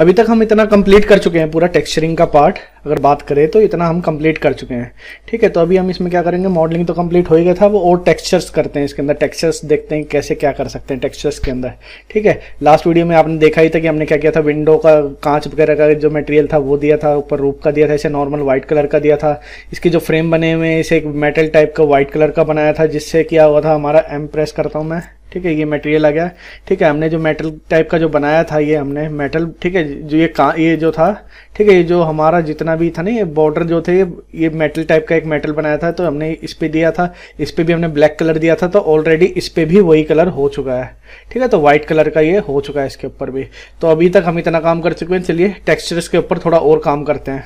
अभी तक हम इतना कंप्लीट कर चुके हैं पूरा टेक्सचरिंग का पार्ट अगर बात करें तो इतना हम कंप्लीट कर चुके हैं ठीक है तो अभी हम इसमें क्या करेंगे मॉडलिंग तो कंप्लीट हो ही गया था वो और टेक्सचर्स करते हैं इसके अंदर टेक्सचर्स देखते हैं कैसे क्या कर सकते हैं टेक्सचर्स के अंदर ठीक है लास्ट वीडियो में आपने देखा ही था कि हमने क्या किया था विंडो का कांच वगैरह का जो मटेरियल था वो दिया था ऊपर रूप का दिया था इसे नॉर्मल व्हाइट कलर का दिया था इसके जो फ्रेम बने हुए इसे एक मेटल टाइप का व्हाइट कलर का बनाया था जिससे क्या हुआ था हमारा एम प्रेस करता हूँ मैं ठीक है ये मटेरियल आ गया ठीक है हमने जो मेटल टाइप का जो बनाया था ये हमने मेटल ठीक है जो ये का ये जो था ठीक है ये जो हमारा जितना भी था ना ये बॉर्डर जो थे ये मेटल टाइप का एक मेटल बनाया था तो हमने इस पर दिया था इस पर भी हमने ब्लैक कलर दिया था तो ऑलरेडी इस पर भी वही कलर हो चुका है ठीक है तो व्हाइट कलर का ये हो चुका है इसके ऊपर भी तो अभी तक हम इतना काम कर चुके हैं चलिए टेक्स्चर्स के ऊपर थोड़ा और काम करते हैं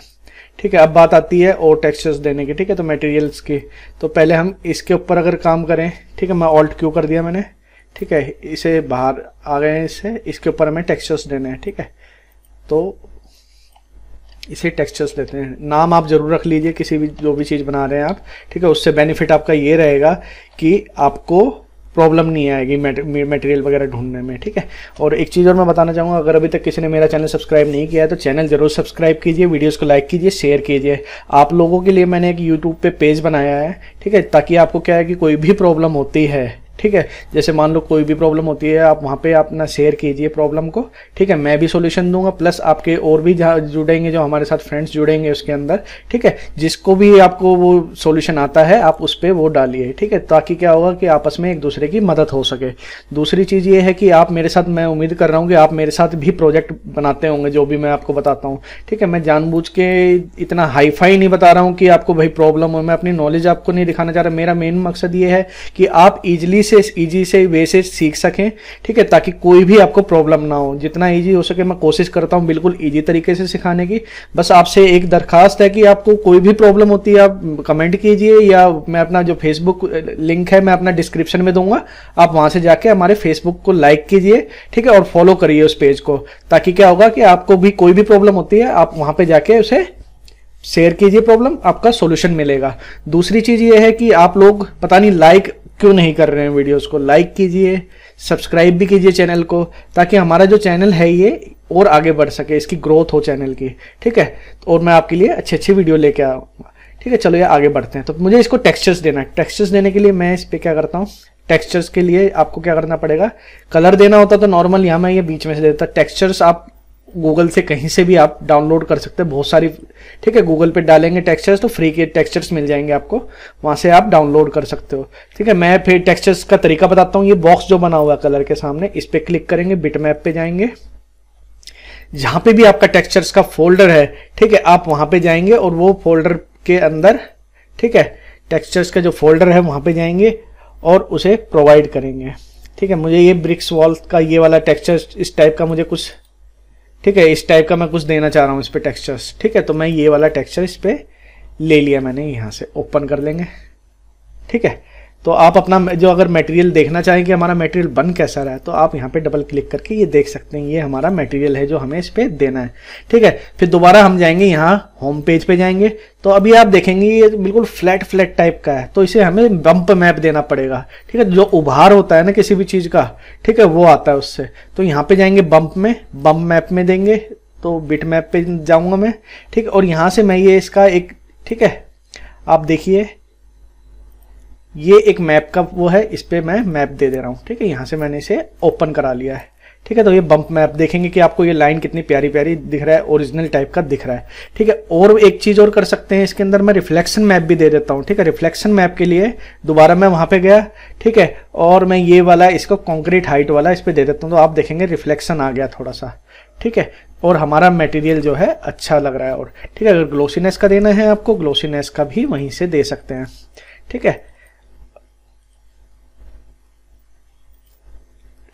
ठीक है अब बात आती है और टेक्सचर्स देने की ठीक है तो मटेरियल्स की तो पहले हम इसके ऊपर अगर काम करें ठीक है मैं ऑल्ट क्यों कर दिया मैंने ठीक है इसे बाहर आ गए इसे इसके ऊपर हमें टेक्सचर्स देने हैं ठीक है तो इसे टेक्सचर्स लेते हैं नाम आप ज़रूर रख लीजिए किसी भी जो भी चीज़ बना रहे हैं आप ठीक है उससे बेनिफिट आपका ये रहेगा कि आपको प्रॉब्लम नहीं आएगी मटेरियल वगैरह ढूंढने में ठीक है और एक चीज़ और मैं बताना चाहूँगा अगर अभी तक किसी ने मेरा चैनल सब्सक्राइब नहीं किया है तो चैनल जरूर सब्सक्राइब कीजिए वीडियोस को लाइक कीजिए शेयर कीजिए आप लोगों के लिए मैंने एक यूट्यूब पे पेज बनाया है ठीक है ताकि आपको क्या है कि कोई भी प्रॉब्लम होती है ठीक है जैसे मान लो कोई भी प्रॉब्लम होती है आप वहाँ पे अपना शेयर कीजिए प्रॉब्लम को ठीक है मैं भी सोल्यूशन दूंगा प्लस आपके और भी जुड़ेंगे जो हमारे साथ फ्रेंड्स जुड़ेंगे उसके अंदर ठीक है जिसको भी आपको वो सोल्यूशन आता है आप उस पर वो डालिए ठीक है ताकि क्या होगा कि आपस में एक दूसरे की मदद हो सके दूसरी चीज़ ये है कि आप मेरे साथ मैं उम्मीद कर रहा हूँ कि आप मेरे साथ भी प्रोजेक्ट बनाते होंगे जो भी मैं आपको बताता हूँ ठीक है मैं जानबूझ के इतना हाईफाई नहीं बता रहा हूँ कि आपको भाई प्रॉब्लम हो मैं अपनी नॉलेज आपको नहीं दिखाना चाह रहा मेरा मेन मकसद ये है कि आप इजिली से इजी से वे से सीख सकें ठीक है ताकि कोई भी आपको प्रॉब्लम ना हो जितना इजी हो सके मैं कोशिश करता हूँ बिल्कुल इजी तरीके से सिखाने की बस आपसे एक दरखास्त है कि आपको कोई भी प्रॉब्लम होती है आप कमेंट कीजिए या मैं अपना जो फेसबुक लिंक है मैं अपना डिस्क्रिप्शन में दूंगा आप वहाँ से जाके हमारे फेसबुक को लाइक कीजिए ठीक है और फॉलो करिए उस पेज को ताकि क्या होगा कि आपको भी कोई भी प्रॉब्लम होती है आप वहाँ पर जाके उसे शेयर कीजिए प्रॉब्लम आपका सॉल्यूशन मिलेगा दूसरी चीज़ ये है कि आप लोग पता नहीं लाइक क्यों नहीं कर रहे हैं वीडियोस को लाइक कीजिए सब्सक्राइब भी कीजिए चैनल को ताकि हमारा जो चैनल है ये और आगे बढ़ सके इसकी ग्रोथ हो चैनल की ठीक है और मैं आपके लिए अच्छी अच्छी वीडियो लेके आऊँगा ठीक है चलो ये आगे बढ़ते हैं तो मुझे इसको टेक्स्चर्स देना है टेक्स्चर्स देने के लिए मैं इस पर क्या करता हूँ टेक्सचर्स के लिए आपको क्या करना पड़ेगा कलर देना होता तो नॉर्मल यहाँ मैं ये बीच में से देता टेक्स्चर्स आप गूगल से कहीं से भी आप डाउनलोड कर सकते हैं बहुत सारी ठीक है गूगल पे डालेंगे टेक्सचर्स तो फ्री के टेक्सचर्स मिल जाएंगे आपको वहाँ से आप डाउनलोड कर सकते हो ठीक है मैं फिर टेक्सचर्स का तरीका बताता हूँ ये बॉक्स जो बना हुआ है कलर के सामने इस पर क्लिक करेंगे बिट मैप पे जाएंगे जहाँ पे भी आपका टेक्स्चर्स का फोल्डर है ठीक है आप वहाँ पे जाएंगे और वो फोल्डर के अंदर ठीक है टेक्स्चर्स का जो फोल्डर है वहाँ पे जाएंगे और उसे प्रोवाइड करेंगे ठीक है मुझे ये ब्रिक्स वॉल का ये वाला टेक्स्चर इस टाइप का मुझे कुछ ठीक है इस टाइप का मैं कुछ देना चाह रहा हूँ इस पर टेक्स्चर्स ठीक है तो मैं ये वाला टेक्स्चर इस पर ले लिया मैंने यहाँ से ओपन कर लेंगे ठीक है तो आप अपना जो अगर मटेरियल देखना चाहें कि हमारा मटेरियल बन कैसा रहा है तो आप यहाँ पे डबल क्लिक करके ये देख सकते हैं ये हमारा मटेरियल है जो हमें इस पर देना है ठीक है फिर दोबारा हम जाएंगे यहाँ होम पेज पे जाएंगे तो अभी आप देखेंगे ये बिल्कुल फ्लैट फ्लैट टाइप का है तो इसे हमें बम्प मैप देना पड़ेगा ठीक है जो उभार होता है ना किसी भी चीज़ का ठीक है वो आता है उससे तो यहाँ पे जाएंगे बम्प में बम्प मैप में देंगे तो बिट मैप पे जाऊँगा मैं ठीक और यहाँ से मैं ये इसका एक ठीक है आप देखिए ये एक मैप का वो है इस पर मैं मैप दे दे रहा हूँ ठीक है यहाँ से मैंने इसे ओपन करा लिया है ठीक है तो ये बम्प मैप देखेंगे कि आपको ये लाइन कितनी प्यारी प्यारी दिख रहा है ओरिजिनल टाइप का दिख रहा है ठीक है और एक चीज़ और कर सकते हैं इसके अंदर मैं रिफ्लेक्शन मैप भी दे देता हूँ ठीक है रिफ्लेक्शन मैप के लिए दोबारा मैं वहाँ पे गया ठीक है और मैं ये वाला इसको कॉन्क्रीट हाइट वाला इस पर दे देता हूँ तो आप देखेंगे रिफ्लेक्शन आ गया थोड़ा सा ठीक है और हमारा मटेरियल जो है अच्छा लग रहा है और ठीक है अगर ग्लोसीनेस का देना है आपको ग्लोसीनेस का भी वहीं से दे सकते हैं ठीक है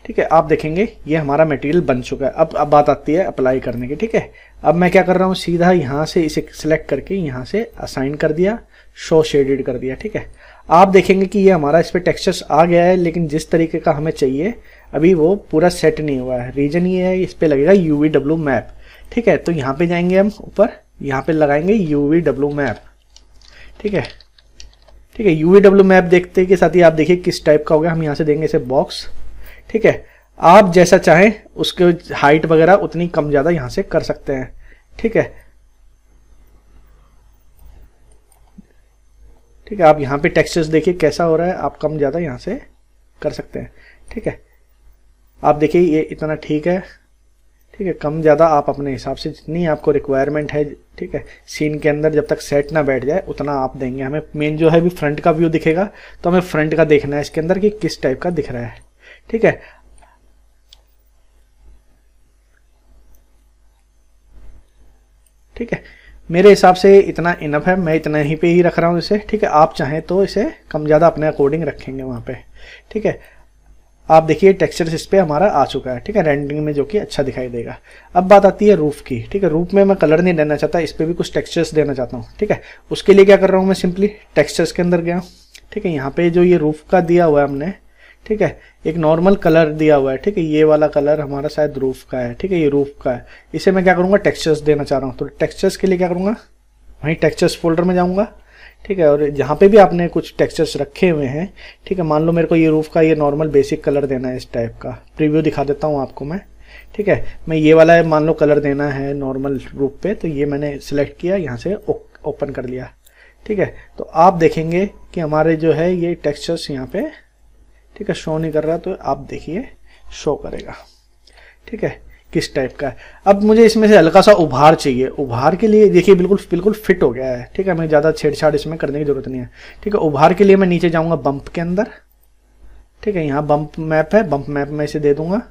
ठीक है आप देखेंगे ये हमारा मटेरियल बन चुका है अब अब बात आती है अप्लाई करने की ठीक है अब मैं क्या कर रहा हूँ सीधा यहाँ से इसे सिलेक्ट करके यहाँ से असाइन कर दिया शो शेडेड कर दिया ठीक है आप देखेंगे कि ये हमारा इस पर टेक्सचर्स आ गया है लेकिन जिस तरीके का हमें चाहिए अभी वो पूरा सेट नहीं हुआ है रीजन ये है इस पर लगेगा यू वी डब्ल्यू मैप ठीक है तो यहाँ पे जाएंगे हम ऊपर यहाँ पे लगाएंगे यू वी डब्ल्यू मैप ठीक है ठीक है यू वी डब्ल्यू मैप देखते के साथ ही आप देखिए किस टाइप का हो गया हम यहाँ से देंगे इसे बॉक्स ठीक है आप जैसा चाहें उसके हाइट वगैरह उतनी कम ज़्यादा यहां से कर सकते हैं ठीक है ठीक है आप यहां पे टेक्सचर्स देखिए कैसा हो रहा है आप कम ज़्यादा यहां से कर सकते हैं ठीक है आप देखिए ये इतना ठीक है ठीक है कम ज़्यादा आप अपने हिसाब से जितनी आपको रिक्वायरमेंट है ठीक है सीन के अंदर जब तक सेट ना बैठ जाए उतना आप देंगे हमें मेन जो है भी फ्रंट का व्यू दिखेगा तो हमें फ्रंट का देखना है इसके अंदर कि किस टाइप का दिख रहा है ठीक है ठीक है मेरे हिसाब से इतना इनफ है मैं इतना ही पे ही रख रहा हूँ इसे ठीक है आप चाहें तो इसे कम ज़्यादा अपने अकॉर्डिंग रखेंगे वहाँ पे ठीक है आप देखिए टेक्सचर इस पर हमारा आ चुका है ठीक है रेंडिंग में जो कि अच्छा दिखाई देगा अब बात आती है रूफ की ठीक है रूफ में मैं कलर नहीं देना चाहता इस पर भी कुछ टेक्सचर्स देना चाहता हूँ ठीक है उसके लिए क्या कर रहा हूँ मैं सिंपली टेक्सचर्स के अंदर गया ठीक है यहाँ पे जो ये रूफ का दिया हुआ है हमने ठीक है एक नॉर्मल कलर दिया हुआ है ठीक है ये वाला कलर हमारा शायद रूफ का है ठीक है ये रूफ का है इसे मैं क्या करूँगा टेक्सचर्स देना चाह रहा हूँ तो टेक्सचर्स के लिए क्या करूँगा वहीं टेक्स्चर्स फोल्डर में जाऊँगा ठीक है और जहाँ पे भी आपने कुछ टेक्स्चर्स रखे हुए हैं ठीक है मान लो मेरे को ये रूफ का ये नॉर्मल बेसिक कलर देना है इस टाइप का प्रिव्यू दिखा देता हूँ आपको मैं ठीक है मैं ये वाला मान लो कलर देना है नॉर्मल रूफ़ पे तो ये मैंने सिलेक्ट किया यहाँ से ओपन कर लिया ठीक है तो आप देखेंगे कि हमारे जो है ये टेक्स्चर्स यहाँ पे ठीक है शो नहीं कर रहा तो आप देखिए शो करेगा ठीक है किस टाइप का है अब मुझे इसमें से हल्का सा उभार चाहिए उभार के लिए देखिए बिल्कुल बिल्कुल फिट हो गया है ठीक है मैं ज़्यादा छेड़छाड़ इसमें करने की ज़रूरत नहीं है ठीक है उभार के लिए मैं नीचे जाऊँगा बम्प के अंदर ठीक है यहाँ बम्प मैप है बम्प मैप में इसे दे दूंगा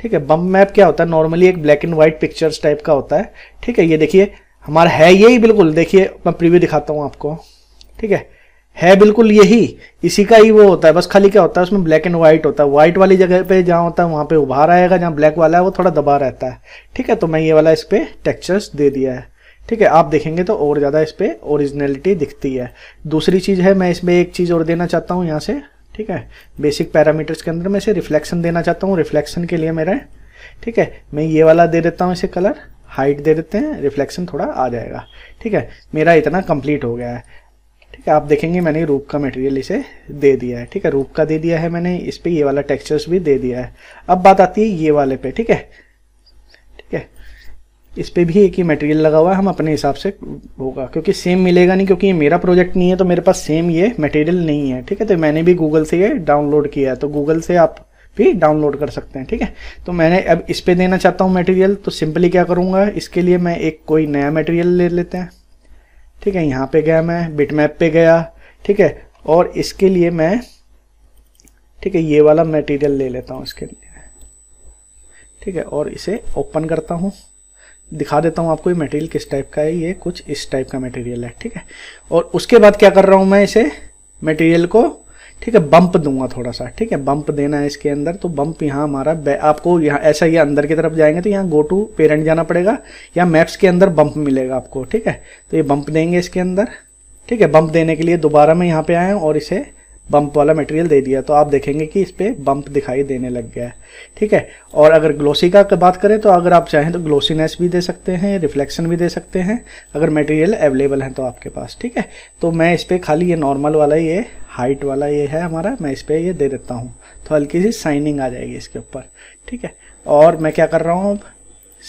ठीक है बम्प मैप क्या होता है नॉर्मली एक black and white pictures type का होता है ठीक है ये देखिए हमारा है यही बिल्कुल देखिए मैं प्रीव्यू दिखाता हूँ आपको ठीक है है बिल्कुल यही इसी का ही वो होता है बस खाली क्या होता है उसमें ब्लैक एंड व्हाइट होता है वाइट वाली जगह पे जहाँ होता है वहाँ पे उभार आएगा जहाँ ब्लैक वाला है वो थोड़ा दबा रहता है ठीक है तो मैं ये वाला इस पर टेक्स्चर्स दे दिया है ठीक है आप देखेंगे तो और ज़्यादा इस पर ओरिजिनलिटी दिखती है दूसरी चीज़ है मैं इसमें एक चीज़ और देना चाहता हूँ यहाँ से ठीक है बेसिक पैरामीटर्स के अंदर मैं इसे रिफ्लेक्शन देना चाहता हूँ रिफ्लेक्शन के लिए मेरा ठीक है मैं ये वाला दे देता हूँ इसे कलर हाइट दे देते हैं रिफ्लेक्शन थोड़ा आ जाएगा ठीक है मेरा इतना कंप्लीट हो गया है ठीक है आप देखेंगे मैंने रूप का मटेरियल इसे दे दिया है ठीक है रूप का दे दिया है मैंने इस पर ये वाला टेक्सचर्स भी दे दिया है अब बात आती है ये वाले पे ठीक है ठीक है इस पर भी एक ही मटेरियल लगा हुआ है हम अपने हिसाब से होगा क्योंकि सेम मिलेगा नहीं क्योंकि ये मेरा प्रोजेक्ट नहीं है तो मेरे पास सेम ये मटेरियल नहीं है ठीक है तो मैंने भी गूगल से ये डाउनलोड किया है तो गूगल से आप भी डाउनलोड कर सकते हैं ठीक है तो मैंने अब इस पर देना चाहता हूँ मटेरियल तो सिंपली क्या करूँगा इसके लिए मैं एक कोई नया मटेरियल ले लेते हैं ठीक है यहाँ पे गया मैं बिटमैप पे गया ठीक है और इसके लिए मैं ठीक है ये वाला मटेरियल ले लेता हूँ इसके लिए ठीक है और इसे ओपन करता हूँ दिखा देता हूँ आपको ये मटेरियल किस टाइप का है ये कुछ इस टाइप का मटेरियल है ठीक है और उसके बाद क्या कर रहा हूँ मैं इसे मटेरियल को ठीक है बम्प दूंगा थोड़ा सा ठीक है बम्प देना है इसके अंदर तो बम्प यहाँ हमारा आपको यहाँ ऐसा ये अंदर की तरफ जाएंगे तो यहाँ गो टू पेरेंट जाना पड़ेगा या मैप्स के अंदर बम्प मिलेगा आपको ठीक है तो ये बम्प देंगे इसके अंदर ठीक है बम्प देने के लिए दोबारा मैं यहाँ पे आया हूँ और इसे बम्प वाला मटेरियल दे दिया तो आप देखेंगे कि इस पर बम्प दिखाई देने लग गया है ठीक है और अगर ग्लोसी का बात करें तो अगर आप चाहें तो ग्लोसीनेस भी दे सकते हैं रिफ्लेक्शन भी दे सकते हैं अगर मटेरियल अवेलेबल है तो आपके पास ठीक है तो मैं इस पर खाली ये नॉर्मल वाला ये हाइट वाला ये है हमारा मैं इस पर ये दे देता हूँ तो हल्की सी साइनिंग आ जाएगी इसके ऊपर ठीक है और मैं क्या कर रहा हूँ अब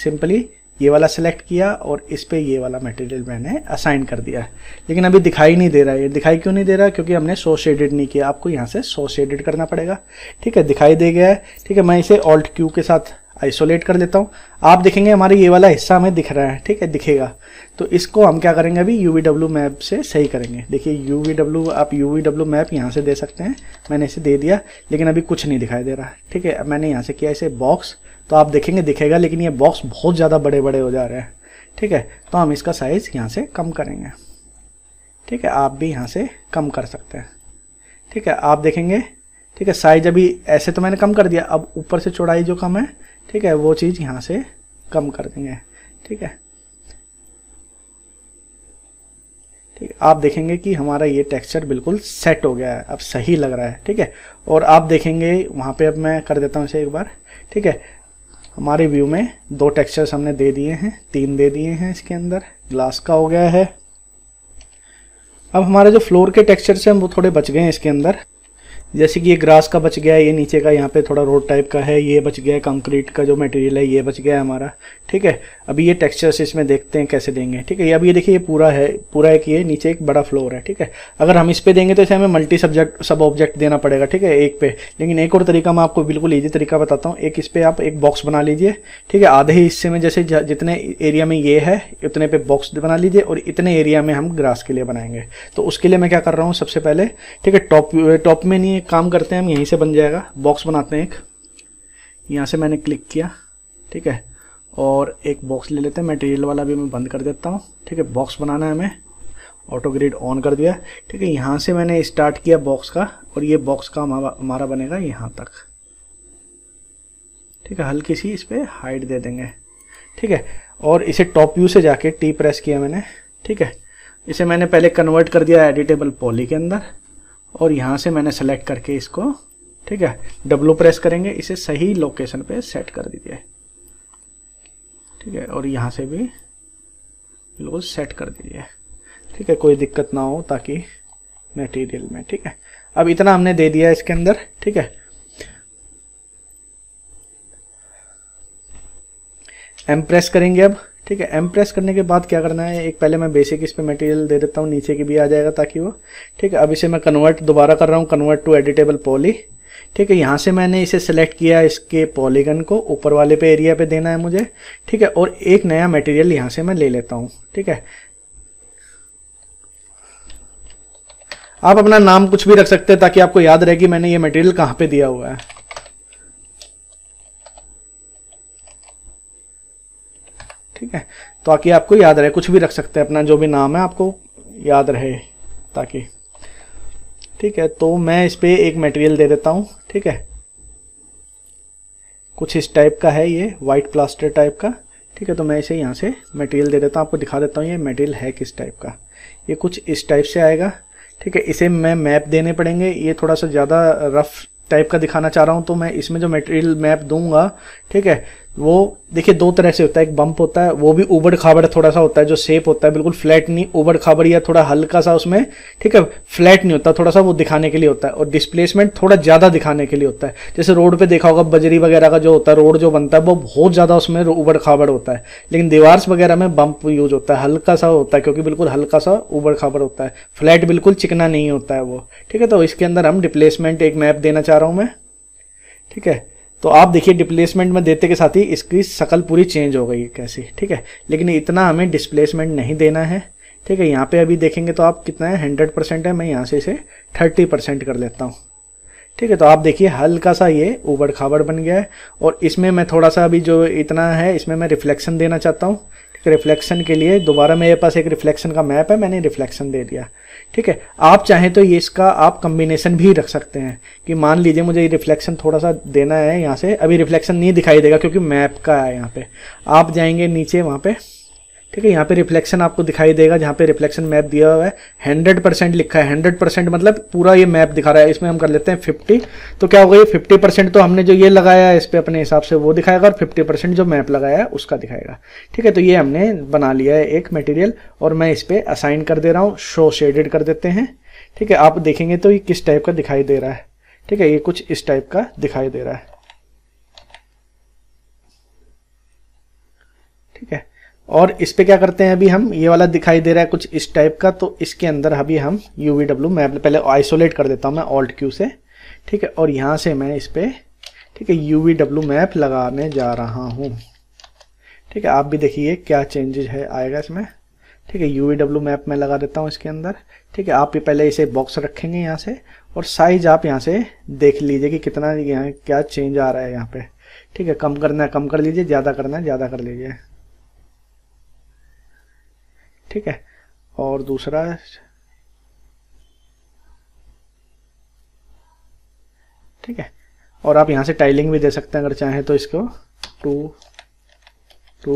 सिंपली ये वाला सिलेक्ट किया और इस पर ये वाला मटेरियल मैंने असाइन कर दिया है लेकिन अभी दिखाई नहीं दे रहा है ये दिखाई क्यों नहीं दे रहा क्योंकि हमने सो शेडेड नहीं किया आपको यहाँ से सो शेडेड करना पड़ेगा ठीक है दिखाई दे गया है ठीक है मैं इसे ऑल्ट क्यू के साथ आइसोलेट कर लेता हूँ आप देखेंगे हमारे ये वाला हिस्सा हमें दिख रहा है ठीक है दिखेगा तो इसको हम क्या करेंगे अभी यू वी मैप से सही करेंगे देखिए यू वी आप यू वी मैप यहाँ से दे सकते हैं मैंने इसे दे दिया लेकिन अभी कुछ नहीं दिखाई दे रहा ठीक है मैंने यहाँ से किया इसे बॉक्स तो आप देखेंगे दिखेगा लेकिन ये बॉक्स बहुत ज़्यादा बड़े बड़े हो जा रहे हैं ठीक है तो हम इसका साइज़ यहाँ से कम करेंगे ठीक है आप भी यहाँ से कम कर सकते हैं ठीक है आप देखेंगे ठीक है साइज अभी ऐसे तो मैंने कम कर दिया अब ऊपर से चौड़ाई जो कम है ठीक है वो चीज़ यहाँ से कम कर देंगे ठीक है ठीक है आप देखेंगे कि हमारा ये टेक्सचर बिल्कुल सेट हो गया है अब सही लग रहा है ठीक है और आप देखेंगे वहाँ पे अब मैं कर देता हूँ इसे एक बार ठीक है हमारे व्यू में दो टेक्सचर्स हमने दे दिए हैं तीन दे दिए हैं इसके अंदर ग्लास का हो गया है अब हमारे जो फ्लोर के टेक्सचर्स हैं वो थोड़े बच गए हैं इसके अंदर जैसे कि ये ग्रास का बच गया है ये नीचे का यहाँ पे थोड़ा रोड टाइप का है ये बच गया है कंक्रीट का जो मटेरियल है ये बच गया है हमारा ठीक है अभी ये टेक्सचर्स इसमें देखते हैं कैसे देंगे ठीक है अभी ये देखिए ये पूरा है पूरा एक ये नीचे एक बड़ा फ्लोर है ठीक है अगर हम इस पर देंगे तो इसे हमें मल्टी सब्जेक्ट सब ऑब्जेक्ट देना पड़ेगा ठीक है एक पे लेकिन एक और तरीका मैं आपको बिल्कुल ईजी तरीका बताता हूँ एक इस पर आप एक बॉक्स बना लीजिए ठीक है आधे हिस्से में जैसे जितने एरिया में ये है उतने पे बॉक्स बना लीजिए और इतने एरिया में हम ग्रास के लिए बनाएंगे तो उसके लिए मैं क्या कर रहा हूँ सबसे पहले ठीक है टॉप टॉप में नहीं एक काम करते हैं हम यहीं से बन जाएगा बॉक्स बनाते हैं एक यहाँ से मैंने क्लिक किया ठीक है और एक बॉक्स ले लेते हैं मटेरियल वाला भी मैं बंद कर देता हूँ ठीक है बॉक्स बनाना है हमें ऑटो ग्रिड ऑन कर दिया ठीक है यहाँ से मैंने स्टार्ट किया बॉक्स का और ये बॉक्स का हमारा बनेगा यहाँ तक ठीक है हल्की सी इस पर हाइट दे देंगे ठीक है और इसे टॉप व्यू से जाके टी प्रेस किया मैंने ठीक है इसे मैंने पहले कन्वर्ट कर दिया एडिटेबल पॉली के अंदर और यहाँ से मैंने सेलेक्ट करके इसको ठीक है डब्लू प्रेस करेंगे इसे सही लोकेशन पे सेट कर दीजिए ठीक है और यहाँ से भी लोज सेट कर दीजिए ठीक है कोई दिक्कत ना हो ताकि मटेरियल में ठीक है अब इतना हमने दे दिया इसके अंदर ठीक है एम प्रेस करेंगे अब ठीक है एम प्रेस करने के बाद क्या करना है एक पहले मैं बेसिक इस पर मटेरियल दे देता हूँ नीचे की भी आ जाएगा ताकि वो ठीक है अब इसे मैं कन्वर्ट दोबारा कर रहा हूँ कन्वर्ट टू एडिटेबल पॉली ठीक है यहाँ से मैंने इसे सेलेक्ट किया इसके पॉलीगन को ऊपर वाले पे एरिया पे देना है मुझे ठीक है और एक नया मटेरियल यहाँ से मैं ले लेता हूँ ठीक है आप अपना नाम कुछ भी रख सकते हैं ताकि आपको याद रहे कि मैंने ये मटेरियल कहाँ पे दिया हुआ है ठीक है ताकि आपको याद रहे कुछ भी रख सकते हैं अपना जो भी नाम है आपको याद रहे ताकि ठीक है तो मैं इस पर एक मटेरियल दे देता हूँ ठीक है कुछ इस टाइप का है ये वाइट प्लास्टर टाइप का ठीक है तो मैं इसे यहाँ से मटेरियल दे देता हूँ आपको दिखा देता हूँ ये मटेरियल है किस टाइप का ये कुछ इस टाइप से आएगा ठीक है इसे मैं मैप देने पड़ेंगे ये थोड़ा सा ज़्यादा रफ टाइप का दिखाना चाह रहा हूँ तो मैं इसमें जो मटेरियल मैप दूंगा ठीक है वो देखिए दो तरह से होता है एक बम्प होता है वो भी उबड़ खाबड़ थोड़ा सा होता है जो शेप होता है बिल्कुल फ्लैट नहीं उबड़ खाबड़ या थोड़ा हल्का सा उसमें ठीक है फ्लैट नहीं होता थोड़ा सा वो दिखाने के लिए होता है और डिस्प्लेसमेंट थोड़ा ज़्यादा दिखाने के लिए होता है जैसे रोड पे देखा होगा बजरी वगैरह का जो होता है रोड जो बनता है वो बहुत ज़्यादा उसमें उबड़ खाबड़ होता है लेकिन दीवार्स वगैरह में बम्प यूज होता है हल्का सा होता है क्योंकि बिल्कुल हल्का सा उबड़ खाबड़ होता है फ्लैट बिल्कुल चिकना नहीं होता है वो ठीक है तो इसके अंदर हम डिप्लेसमेंट एक मैप देना चाह रहा हूँ मैं ठीक है तो आप देखिए डिप्लेसमेंट में देते के साथ ही इसकी शकल पूरी चेंज हो गई कैसी ठीक है लेकिन इतना हमें डिस्प्लेसमेंट नहीं देना है ठीक है यहाँ पे अभी देखेंगे तो आप कितना है हंड्रेड परसेंट है मैं यहाँ से इसे थर्टी परसेंट कर लेता हूँ ठीक है तो आप देखिए हल्का सा ये ऊबड़ खाबड़ बन गया है और इसमें मैं थोड़ा सा अभी जो इतना है इसमें मैं रिफ्लेक्शन देना चाहता हूँ रिफ्लेक्शन के लिए दोबारा मेरे पास एक रिफ्लेक्शन का मैप है मैंने रिफ्लेक्शन दे दिया ठीक है आप चाहें तो ये इसका आप कम्बिनेशन भी रख सकते हैं कि मान लीजिए मुझे ये रिफ्लेक्शन थोड़ा सा देना है यहाँ से अभी रिफ्लेक्शन नहीं दिखाई देगा क्योंकि मैप का है यहाँ पे आप जाएंगे नीचे वहाँ पे ठीक है यहाँ पे रिफ्लेक्शन आपको दिखाई देगा जहाँ पे रिफ्लेक्शन मैप दिया हुआ है हंड्रेड परसेंट लिखा है हंड्रेड परसेंट मतलब पूरा ये मैप दिखा रहा है इसमें हम कर लेते हैं फिफ्टी तो क्या होगा ये फिफ्टी परसेंट तो हमने जो ये लगाया है इस पर अपने हिसाब से वो दिखाएगा और फिफ्टी परसेंट जो मैप लगाया है उसका दिखाएगा ठीक है तो ये हमने बना लिया है एक मटेरियल और मैं इस पर असाइन कर दे रहा हूँ शो शेडेड कर देते हैं ठीक है आप देखेंगे तो ये किस टाइप का दिखाई दे रहा है ठीक है ये कुछ इस टाइप का दिखाई दे रहा है ठीक है और इस पर क्या करते हैं अभी हम ये वाला दिखाई दे रहा है कुछ इस टाइप का तो इसके अंदर अभी हम यू वी डब्ल्यू मैं पहले आइसोलेट कर देता हूँ मैं ऑल्ट क्यू से ठीक है और यहाँ से मैं इस पर ठीक है यू वी डब्ल्यू मैप लगाने जा रहा हूँ ठीक है आप भी देखिए क्या चेंजेज है आएगा इसमें ठीक है यू वी डब्ल्यू मैप मैं लगा देता हूँ इसके अंदर ठीक है आप ये पहले इसे बॉक्स रखेंगे यहाँ से और साइज आप यहाँ से देख लीजिए कि कितना यहाँ क्या चेंज आ रहा है यहाँ पे ठीक है कम करना है कम कर लीजिए ज़्यादा करना है ज़्यादा कर लीजिए ठीक है और दूसरा ठीक है और आप यहाँ से टाइलिंग भी दे सकते हैं अगर चाहें तो इसको टू टू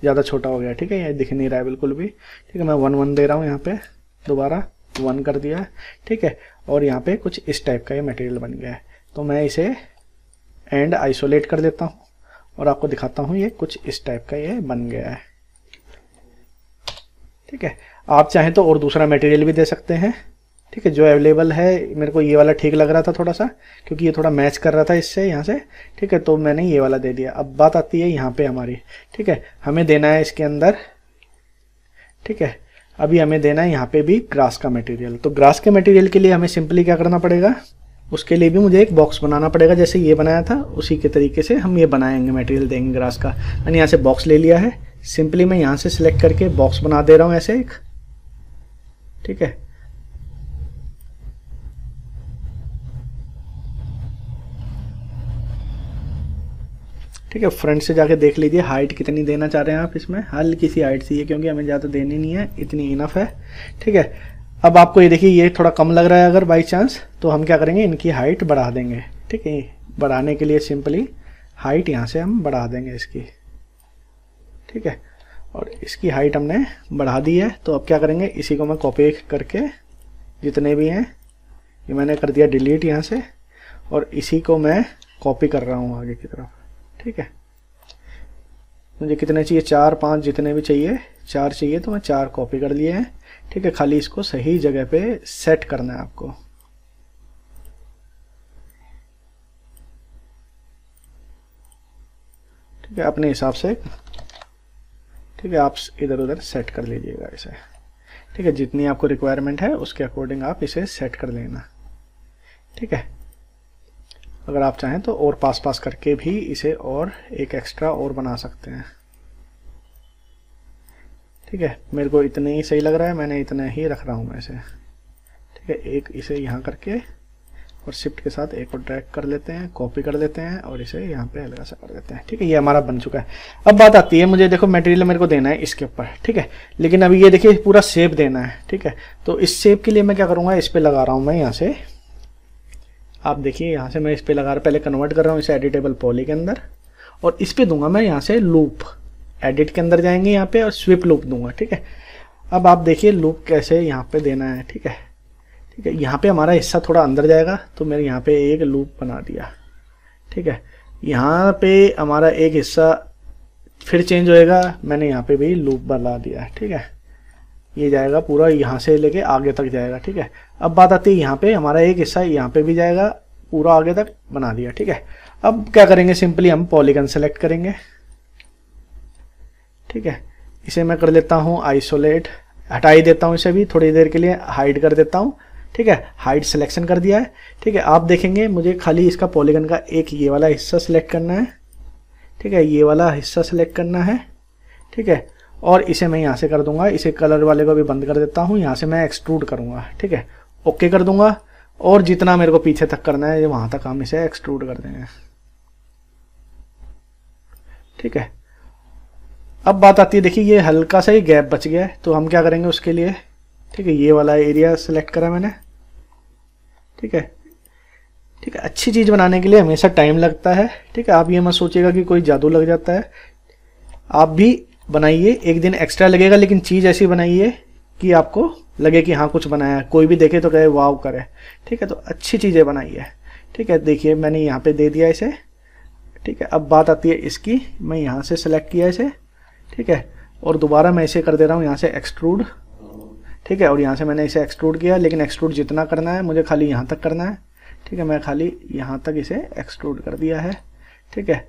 ज़्यादा छोटा हो गया ठीक है ये दिख नहीं रहा है बिल्कुल भी ठीक है मैं वन वन दे रहा हूं यहाँ पे दोबारा वन कर दिया ठीक है और यहाँ पे कुछ इस टाइप का ये मटेरियल बन गया है तो मैं इसे एंड आइसोलेट कर देता हूँ और आपको दिखाता हूँ ये कुछ इस टाइप का ये बन गया है ठीक है आप चाहें तो और दूसरा मटेरियल भी दे सकते हैं ठीक है जो अवेलेबल है मेरे को ये वाला ठीक लग रहा था थोड़ा सा क्योंकि ये थोड़ा मैच कर रहा था इससे यहाँ से ठीक है तो मैंने ये वाला दे दिया अब बात आती है यहाँ पे हमारी ठीक है हमें देना है इसके अंदर ठीक है अभी हमें देना है यहाँ पे भी ग्रास का मटेरियल तो ग्रास के मटेरियल के लिए हमें सिंपली क्या करना पड़ेगा उसके लिए भी मुझे एक बॉक्स बनाना पड़ेगा जैसे ये बनाया था उसी के तरीके से हम ये बनाएंगे मटेरियल देंगे ग्रास का मैंने यहाँ से बॉक्स ले लिया है सिंपली मैं यहाँ से सिलेक्ट करके बॉक्स बना दे रहा हूँ ऐसे एक ठीक है ठीक है फ्रंट से जाके देख लीजिए हाइट कितनी देना चाह रहे हैं आप इसमें हल्की सी हाइट है क्योंकि हमें ज़्यादा देनी नहीं है इतनी इनफ है ठीक है अब आपको ये देखिए ये थोड़ा कम लग रहा है अगर बाई चांस तो हम क्या करेंगे इनकी हाइट बढ़ा देंगे ठीक है बढ़ाने के लिए सिंपली हाइट यहाँ से हम बढ़ा देंगे इसकी ठीक है और इसकी हाइट हमने बढ़ा दी है तो अब क्या करेंगे इसी को मैं कॉपी करके जितने भी हैं ये मैंने कर दिया डिलीट यहाँ से और इसी को मैं कॉपी कर रहा हूँ आगे की तरफ ठीक है मुझे कितने चाहिए चार पाँच जितने भी चाहिए चार चाहिए तो मैं चार कॉपी कर लिए हैं ठीक है खाली इसको सही जगह पे सेट करना है आपको ठीक है अपने हिसाब से ठीक है आप इधर उधर सेट कर लीजिएगा इसे ठीक है जितनी आपको रिक्वायरमेंट है उसके अकॉर्डिंग आप इसे सेट कर लेना ठीक है अगर आप चाहें तो और पास पास करके भी इसे और एक एक्स्ट्रा और बना सकते हैं ठीक है मेरे को इतने ही सही लग रहा है मैंने इतने ही रख रहा हूँ मैं इसे ठीक है एक इसे यहाँ करके और शिफ्ट के साथ एक और ड्रैग कर लेते हैं कॉपी कर लेते हैं और इसे यहाँ पे अलग सा कर देते हैं ठीक है ये हमारा बन चुका है अब बात आती है मुझे देखो मटेरियल मेरे को देना है इसके ऊपर ठीक है लेकिन अभी ये देखिए पूरा सेप देना है ठीक है तो इस सेप के लिए मैं क्या करूँगा इस पर लगा रहा हूँ मैं यहाँ से आप देखिए यहाँ से मैं इस पर लगा रहा पहले कन्वर्ट कर रहा हूँ इसे एडिटेबल पॉली के अंदर और इस पर दूंगा मैं यहाँ से लूप एडिट के अंदर जाएंगे यहाँ पे और स्विप लूप दूंगा ठीक है अब आप देखिए लूप कैसे यहाँ पे देना है ठीक है ठीक है यहाँ पे हमारा हिस्सा थोड़ा अंदर जाएगा तो मैंने यहाँ पे एक लूप बना दिया ठीक है यहाँ पे हमारा एक हिस्सा फिर चेंज होएगा मैंने यहाँ पे भी लूप बना दिया ठीक है ये जाएगा पूरा यहाँ से लेके आगे तक जाएगा ठीक है अब बात आती है यहाँ पे हमारा एक हिस्सा यहाँ पे भी जाएगा पूरा आगे तक बना दिया ठीक है अब क्या करेंगे सिंपली हम पॉलीगन सेलेक्ट करेंगे ठीक है इसे मैं कर लेता हूँ आइसोलेट हटाई देता हूँ इसे भी थोड़ी देर के लिए हाइड कर देता हूँ ठीक है हाइट सिलेक्शन कर दिया है ठीक है आप देखेंगे मुझे खाली इसका पॉलीगन का एक ये वाला हिस्सा सिलेक्ट करना है ठीक है ये वाला हिस्सा सिलेक्ट करना है ठीक है और इसे मैं यहाँ से कर दूंगा इसे कलर वाले को भी बंद कर देता हूँ यहाँ से मैं एक्सट्रूड करूँगा ठीक है ओके कर दूंगा और जितना मेरे को पीछे तक करना है वहाँ तक हम इसे एक्सट्रूड कर देंगे ठीक है अब बात आती है देखिए ये हल्का सा ही गैप बच गया है तो हम क्या करेंगे उसके लिए ठीक है ये वाला एरिया सेलेक्ट करा मैंने ठीक है ठीक है अच्छी चीज़ बनाने के लिए हमेशा टाइम लगता है ठीक है आप ये मत सोचिएगा कि कोई जादू लग जाता है आप भी बनाइए एक दिन एक्स्ट्रा लगेगा लेकिन चीज़ ऐसी बनाइए कि आपको लगे कि हाँ कुछ बनाया है कोई भी देखे तो कहे वाव करे ठीक है तो अच्छी चीज़ें बनाइए ठीक है देखिए मैंने यहाँ पे दे दिया इसे ठीक है अब बात आती है इसकी मैं यहाँ से सेलेक्ट किया इसे ठीक है और दोबारा मैं इसे कर दे रहा हूँ यहाँ से एक्सट्रूड ठीक है और यहाँ से मैंने इसे एक्सट्रूड किया लेकिन एक्सट्रूड जितना करना है मुझे खाली यहाँ तक करना है ठीक है मैं खाली यहाँ तक इसे एक्सट्रूड कर दिया है ठीक है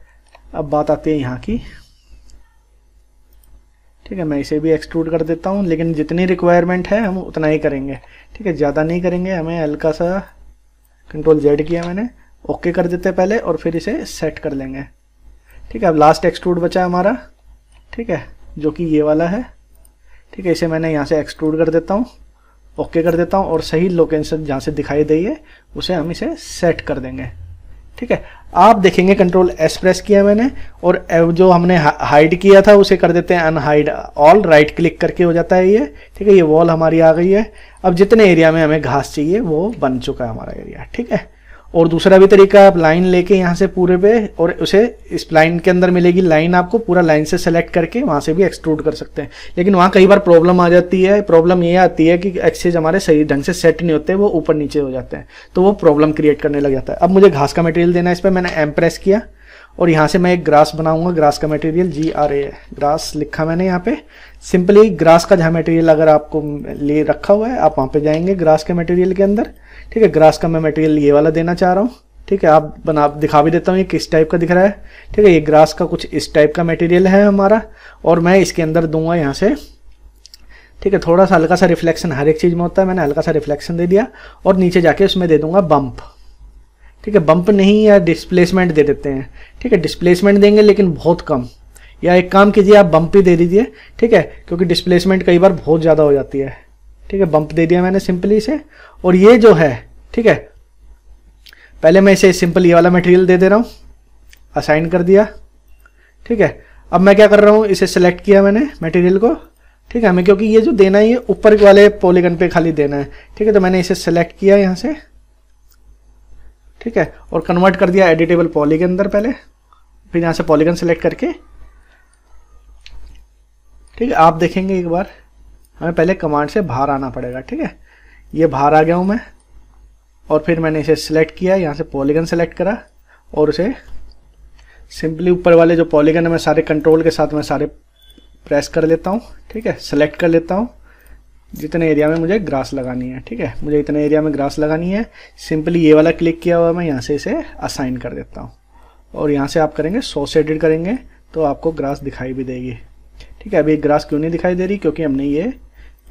अब बात आती है यहाँ की ठीक है मैं इसे भी एक्सट्रूड कर देता हूँ लेकिन जितनी रिक्वायरमेंट है हम उतना ही करेंगे ठीक है ज़्यादा नहीं करेंगे हमें हल्का सा कंट्रोल जेड किया मैंने ओके कर देते पहले और फिर इसे सेट कर लेंगे ठीक है अब लास्ट एक्सट्रूड बचा हमारा ठीक है जो कि ये वाला है ठीक है इसे मैंने यहाँ से एक्सक्लूड कर देता हूँ ओके कर देता हूँ और सही लोकेशन जहाँ से दिखाई दी है उसे हम इसे सेट कर देंगे ठीक है आप देखेंगे कंट्रोल एस प्रेस किया मैंने और जो हमने हाइड किया था उसे कर देते हैं अनहाइड ऑल राइट क्लिक करके हो जाता है ये ठीक है ये वॉल हमारी आ गई है अब जितने एरिया में हमें घास चाहिए वो बन चुका है हमारा एरिया ठीक है और दूसरा भी तरीका आप लाइन लेके यहाँ से पूरे पे और उसे इस लाइन के अंदर मिलेगी लाइन आपको पूरा लाइन से सेलेक्ट करके वहाँ से भी एक्सट्रूड कर सकते हैं लेकिन वहाँ कई बार प्रॉब्लम आ जाती है प्रॉब्लम ये आती है कि एक्सेज हमारे सही ढंग से सेट नहीं होते वो ऊपर नीचे हो जाते हैं तो वो प्रॉब्लम क्रिएट करने लग जाता है अब मुझे घास का मटेरियल देना है इस पर मैंने एम प्रेस किया और यहाँ से मैं एक ग्रास बनाऊंगा ग्रास का material G R A grass लिखा मैंने यहाँ पे सिंपली ग्रास का जहाँ मटेरियल अगर आपको ले रखा हुआ है आप वहाँ पे जाएंगे ग्रास के मटेरियल के अंदर ठीक है ग्रास का मैं मटेरियल ये वाला देना चाह रहा हूँ ठीक है आप बना दिखा भी देता हूँ ये किस टाइप का दिख रहा है ठीक है ये ग्रास का कुछ इस टाइप का मटेरियल है हमारा और मैं इसके अंदर दूंगा यहाँ से ठीक है थोड़ा सा हल्का सा रिफ्लेक्शन हर एक चीज़ में होता है मैंने हल्का सा रिफ्लेक्शन दे दिया और नीचे जाके उसमें दे दूंगा बम्प ठीक है बम्प नहीं या डिस्प्लेसमेंट दे देते हैं ठीक है डिस्प्लेसमेंट देंगे लेकिन बहुत कम या एक काम कीजिए आप बम्प ही दे दीजिए ठीक है क्योंकि डिस्प्लेसमेंट कई बार बहुत ज़्यादा हो जाती है ठीक है बम्प दे दिया मैंने सिंपली इसे और ये जो है ठीक है पहले मैं इसे सिंपल ये वाला मटेरियल दे दे रहा हूँ असाइन कर दिया ठीक है अब मैं क्या कर रहा हूँ इसे सेलेक्ट किया मैंने मटेरियल को ठीक है हमें क्योंकि ये जो देना है ये ऊपर वाले पॉलीगन पे खाली देना है ठीक है तो मैंने इसे सेलेक्ट किया यहाँ से ठीक है और कन्वर्ट कर दिया एडिटेबल पॉली के अंदर पहले फिर यहाँ से पॉलीगन सेलेक्ट करके ठीक है आप देखेंगे एक बार हमें पहले कमांड से बाहर आना पड़ेगा ठीक है ये बाहर आ गया हूँ मैं और फिर मैंने इसे सिलेक्ट किया यहाँ से पॉलीगन सेलेक्ट करा और उसे सिंपली ऊपर वाले जो पॉलीगन है मैं सारे कंट्रोल के साथ मैं सारे प्रेस कर लेता हूँ ठीक है सेलेक्ट कर लेता हूँ जितने एरिया में मुझे ग्रास लगानी है ठीक है मुझे इतने एरिया में ग्रास लगानी है सिंपली ये वाला क्लिक किया हुआ मैं यहाँ से इसे असाइन कर देता हूँ और यहाँ से आप करेंगे सो से एडिट करेंगे तो आपको ग्रास दिखाई भी देगी ठीक है अभी ग्रास क्यों नहीं दिखाई दे रही क्योंकि हमने ये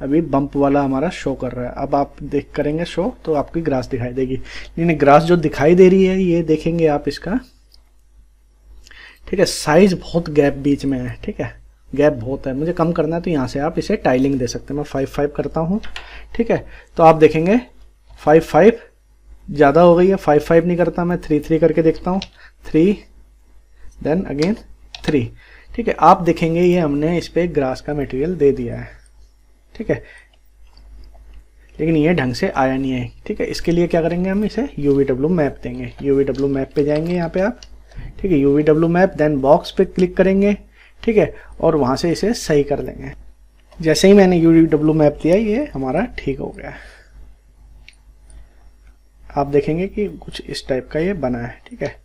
अभी बम्प वाला हमारा शो कर रहा है अब आप देख करेंगे शो तो आपकी ग्रास दिखाई देगी लेकिन ग्रास जो दिखाई दे रही है ये देखेंगे आप इसका ठीक है साइज बहुत गैप बीच में है ठीक है गैप बहुत है मुझे कम करना है तो यहाँ से आप इसे टाइलिंग दे सकते हैं मैं फाइव फाइव करता हूँ ठीक है तो आप देखेंगे फाइव फाइव ज़्यादा हो गई है फाइव फाइव नहीं करता मैं थ्री थ्री करके देखता हूँ थ्री देन अगेन थ्री ठीक है आप देखेंगे ये हमने इस पर ग्रास का मटेरियल दे दिया है ठीक है लेकिन ये ढंग से आया नहीं है ठीक है इसके लिए क्या करेंगे हम इसे यू वी डब्ल्यू मैप देंगे यू वी डब्ल्यू मैप पर जाएंगे यहाँ पर आप ठीक है U V W map then box पर क्लिक करेंगे ठीक है और वहाँ से इसे सही कर लेंगे जैसे ही मैंने यू डब्ल्यू मैप दिया ये हमारा ठीक हो गया आप देखेंगे कि कुछ इस टाइप का ये बना है ठीक है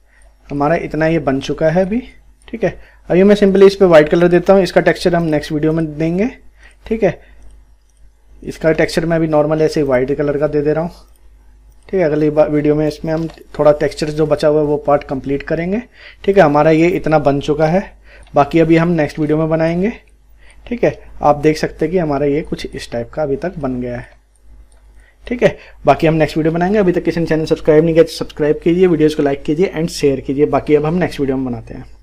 हमारा इतना ये बन चुका है अभी ठीक है अभी मैं सिंपली इस पर वाइट कलर देता हूँ इसका टेक्सचर हम नेक्स्ट वीडियो में देंगे ठीक है इसका टेक्सचर मैं अभी नॉर्मल ऐसे वाइट कलर का दे दे रहा हूँ ठीक है अगली वीडियो में इसमें हम थोड़ा टेक्सचर जो बचा हुआ है वो पार्ट कंप्लीट करेंगे ठीक है हमारा ये इतना बन चुका है बाकी अभी हम नेक्स्ट वीडियो में बनाएंगे ठीक है आप देख सकते हैं कि हमारा ये कुछ इस टाइप का अभी तक बन गया है ठीक है बाकी हम नेक्स्ट वीडियो बनाएंगे अभी तक किसी ने चैनल सब्सक्राइब नहीं किया सब्सक्राइब तो कीजिए वीडियोज़ को लाइक कीजिए एंड शेयर कीजिए बाकी अब हम नेक्स्ट वीडियो में बनाते हैं